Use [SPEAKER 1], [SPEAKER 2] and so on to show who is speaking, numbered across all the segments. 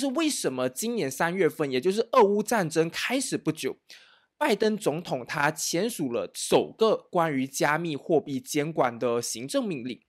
[SPEAKER 1] 是为什么今年三月份，也就是俄乌战争开始不久，拜登总统他签署了首个关于加密货币监管的行政命令。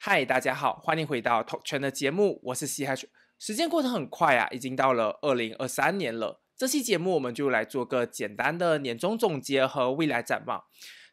[SPEAKER 1] 嗨，大家好，欢迎回到投全的节目，我是西海雪。时间过得很快啊，已经到了二零二三年了。这期节目我们就来做个简单的年终总结和未来展望。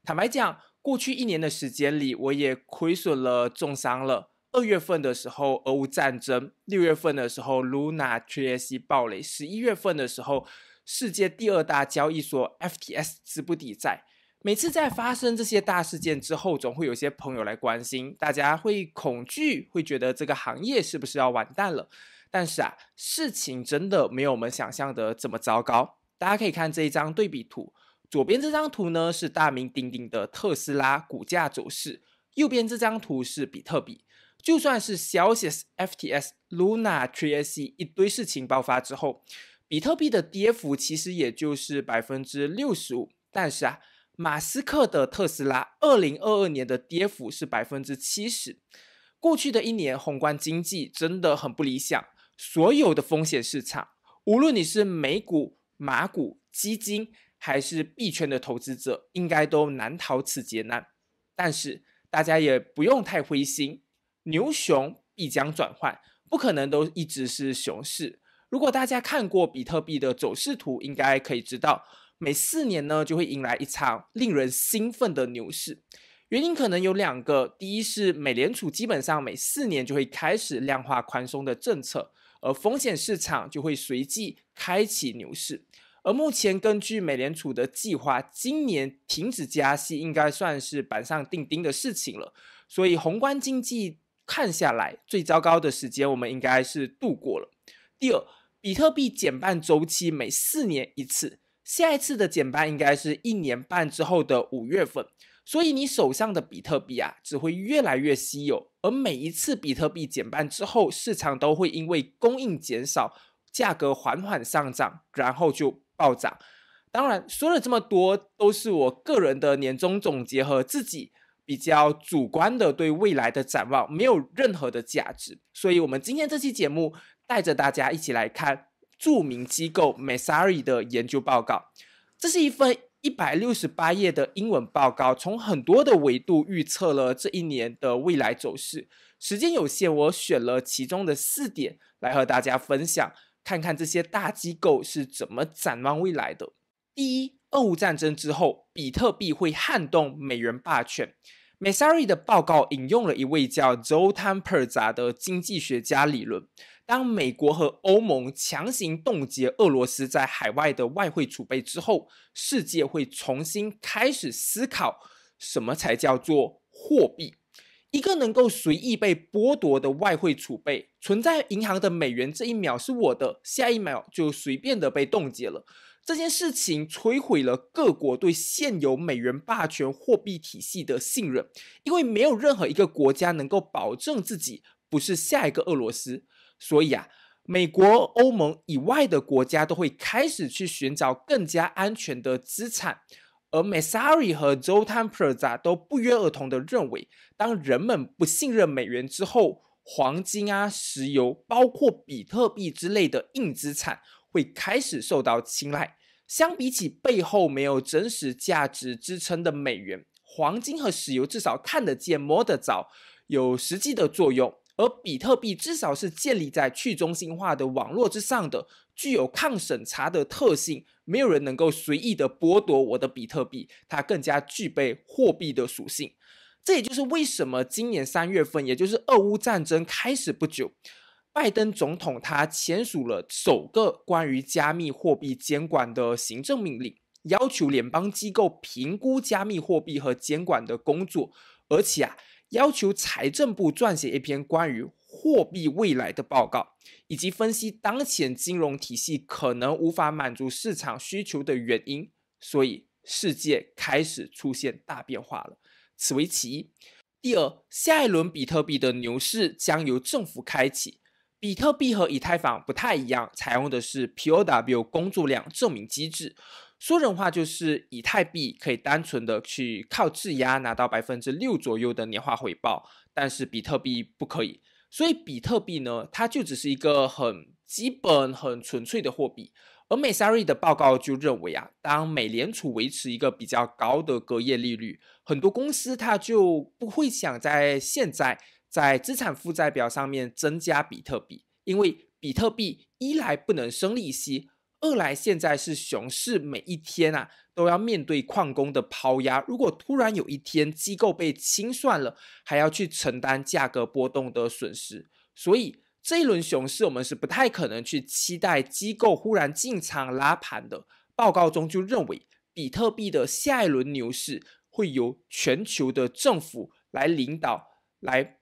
[SPEAKER 1] 坦白讲，过去一年的时间里，我也亏损了、重伤了。二月份的时候，俄乌战争；六月份的时候，Luna 去 IE 暴雷；十一月份的时候，世界第二大交易所 FTS 资不抵债。每次在发生这些大事件之后，总会有些朋友来关心，大家会恐惧，会觉得这个行业是不是要完蛋了？但是啊，事情真的没有我们想象的这么糟糕。大家可以看这一张对比图，左边这张图呢是大名鼎鼎的特斯拉股价走势，右边这张图是比特币。就算是消息 F T S Luna Trac 一堆事情爆发之后，比特币的跌幅其实也就是百分之六十五。但是啊，马斯克的特斯拉二零二二年的跌幅是百分之七十。过去的一年宏观经济真的很不理想。所有的风险市场，无论你是美股、马股、基金，还是币圈的投资者，应该都难逃此劫难。但是大家也不用太灰心，牛熊必将转换，不可能都一直是熊市。如果大家看过比特币的走势图，应该可以知道，每四年呢就会迎来一场令人兴奋的牛市。原因可能有两个：第一是美联储基本上每四年就会开始量化宽松的政策。而风险市场就会随即开启牛市。而目前根据美联储的计划，今年停止加息应该算是板上钉钉的事情了。所以宏观经济看下来，最糟糕的时间我们应该是度过了。第二，比特币减半周期每四年一次，下一次的减半应该是一年半之后的五月份。所以你手上的比特币啊，只会越来越稀有。而每一次比特币减半之后，市场都会因为供应减少，价格缓缓上涨，然后就暴涨。当然，说了这么多，都是我个人的年终总结和自己比较主观的对未来的展望，没有任何的价值。所以，我们今天这期节目带着大家一起来看著名机构 m e s a r i 的研究报告。这是一份。一百六十八页的英文报告，从很多的维度预测了这一年的未来走势。时间有限，我选了其中的四点来和大家分享，看看这些大机构是怎么展望未来的。第一，俄乌战争之后，比特币会撼动美元霸权。Mesarri 的报告引用了一位叫 Zoltan Perz 的经济学家理论。当美国和欧盟强行冻结俄罗斯在海外的外汇储备之后，世界会重新开始思考什么才叫做货币。一个能够随意被剥夺的外汇储备，存在银行的美元，这一秒是我的，下一秒就随便的被冻结了。这件事情摧毁了各国对现有美元霸权货币体系的信任，因为没有任何一个国家能够保证自己不是下一个俄罗斯。所以啊，美国、欧盟以外的国家都会开始去寻找更加安全的资产。而 m e s a r i 和 z o e t a n p e r z a 都不约而同的认为，当人们不信任美元之后，黄金啊、石油，包括比特币之类的硬资产，会开始受到青睐。相比起背后没有真实价值支撑的美元，黄金和石油至少看得见、摸得着，有实际的作用。而比特币至少是建立在去中心化的网络之上的，具有抗审查的特性，没有人能够随意的剥夺我的比特币，它更加具备货币的属性。这也就是为什么今年三月份，也就是俄乌战争开始不久，拜登总统他签署了首个关于加密货币监管的行政命令，要求联邦机构评估加密货币和监管的工作，而且啊。要求财政部撰写一篇关于货币未来的报告，以及分析当前金融体系可能无法满足市场需求的原因。所以，世界开始出现大变化了。此为其一。第二，下一轮比特币的牛市将由政府开启。比特币和以太坊不太一样，采用的是 POW 工作量证明机制。说人话就是，以太币可以单纯的去靠质押拿到百分之六左右的年化回报，但是比特币不可以。所以比特币呢，它就只是一个很基本、很纯粹的货币。而美沙瑞的报告就认为啊，当美联储维持一个比较高的隔夜利率，很多公司它就不会想在现在在资产负债表上面增加比特币，因为比特币一来不能生利息。二来，现在是熊市，每一天啊都要面对矿工的抛压。如果突然有一天机构被清算了，还要去承担价格波动的损失。所以这一轮熊市，我们是不太可能去期待机构忽然进场拉盘的。报告中就认为，比特币的下一轮牛市会由全球的政府来领导、来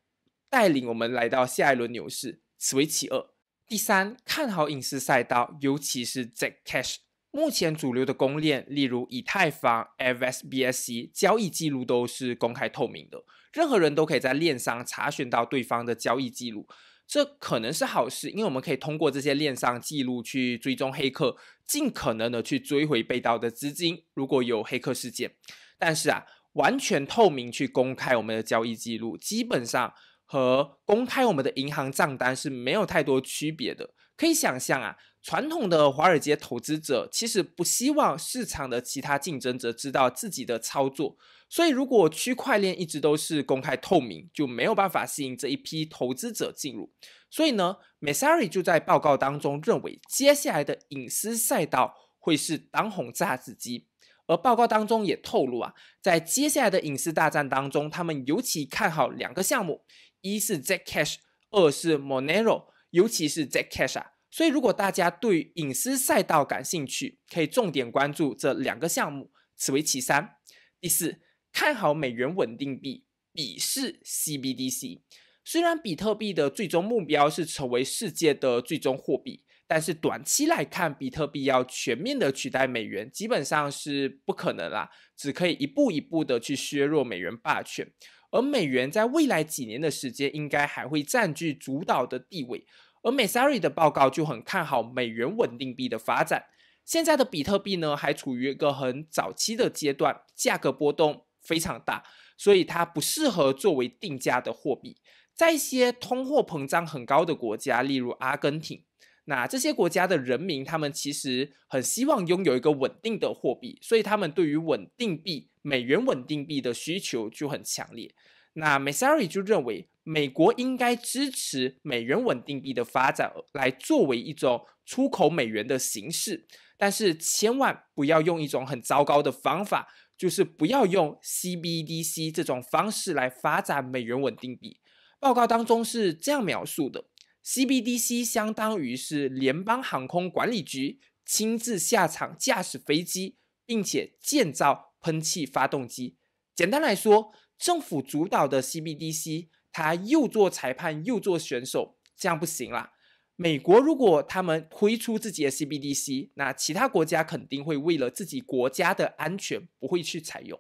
[SPEAKER 1] 带领我们来到下一轮牛市。此为其二。第三，看好隐私赛道，尤其是 Zcash。目前主流的公链，例如以太坊、f s BSC，交易记录都是公开透明的，任何人都可以在链上查询到对方的交易记录。这可能是好事，因为我们可以通过这些链上记录去追踪黑客，尽可能的去追回被盗的资金。如果有黑客事件，但是啊，完全透明去公开我们的交易记录，基本上。和公开我们的银行账单是没有太多区别的。可以想象啊，传统的华尔街投资者其实不希望市场的其他竞争者知道自己的操作。所以，如果区块链一直都是公开透明，就没有办法吸引这一批投资者进入。所以呢，Maseri 就在报告当中认为，接下来的隐私赛道会是当红榨汁机。而报告当中也透露啊，在接下来的隐私大战当中，他们尤其看好两个项目。一是 Zcash，二是 Monero，尤其是 Zcash。所以，如果大家对隐私赛道感兴趣，可以重点关注这两个项目。此为其三。第四，看好美元稳定币，鄙视 CBDC。虽然比特币的最终目标是成为世界的最终货币，但是短期来看，比特币要全面的取代美元，基本上是不可能啦，只可以一步一步的去削弱美元霸权。而美元在未来几年的时间，应该还会占据主导的地位。而美 Sari 的报告就很看好美元稳定币的发展。现在的比特币呢，还处于一个很早期的阶段，价格波动非常大，所以它不适合作为定价的货币。在一些通货膨胀很高的国家，例如阿根廷。那这些国家的人民，他们其实很希望拥有一个稳定的货币，所以他们对于稳定币、美元稳定币的需求就很强烈。那 m a s u r i 就认为，美国应该支持美元稳定币的发展，来作为一种出口美元的形式，但是千万不要用一种很糟糕的方法，就是不要用 CBDC 这种方式来发展美元稳定币。报告当中是这样描述的。CBDC 相当于是联邦航空管理局亲自下场驾驶飞机，并且建造喷气发动机。简单来说，政府主导的 CBDC，他又做裁判又做选手，这样不行啦。美国如果他们推出自己的 CBDC，那其他国家肯定会为了自己国家的安全，不会去采用。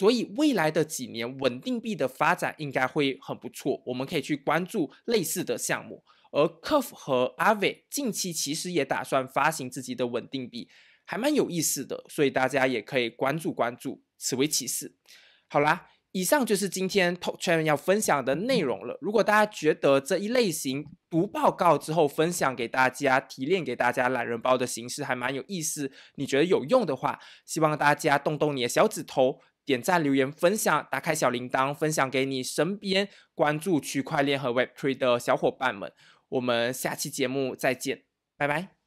[SPEAKER 1] 所以未来的几年，稳定币的发展应该会很不错。我们可以去关注类似的项目。而 c u f 和 a v e 近期其实也打算发行自己的稳定币，还蛮有意思的。所以大家也可以关注关注。此为其士。好啦，以上就是今天 Top t r a n d 要分享的内容了。如果大家觉得这一类型读报告之后分享给大家、提炼给大家懒人包的形式还蛮有意思，你觉得有用的话，希望大家动动你的小指头。点赞、留言、分享，打开小铃铛，分享给你身边关注区块链和 Web3 的小伙伴们。我们下期节目再见，拜拜。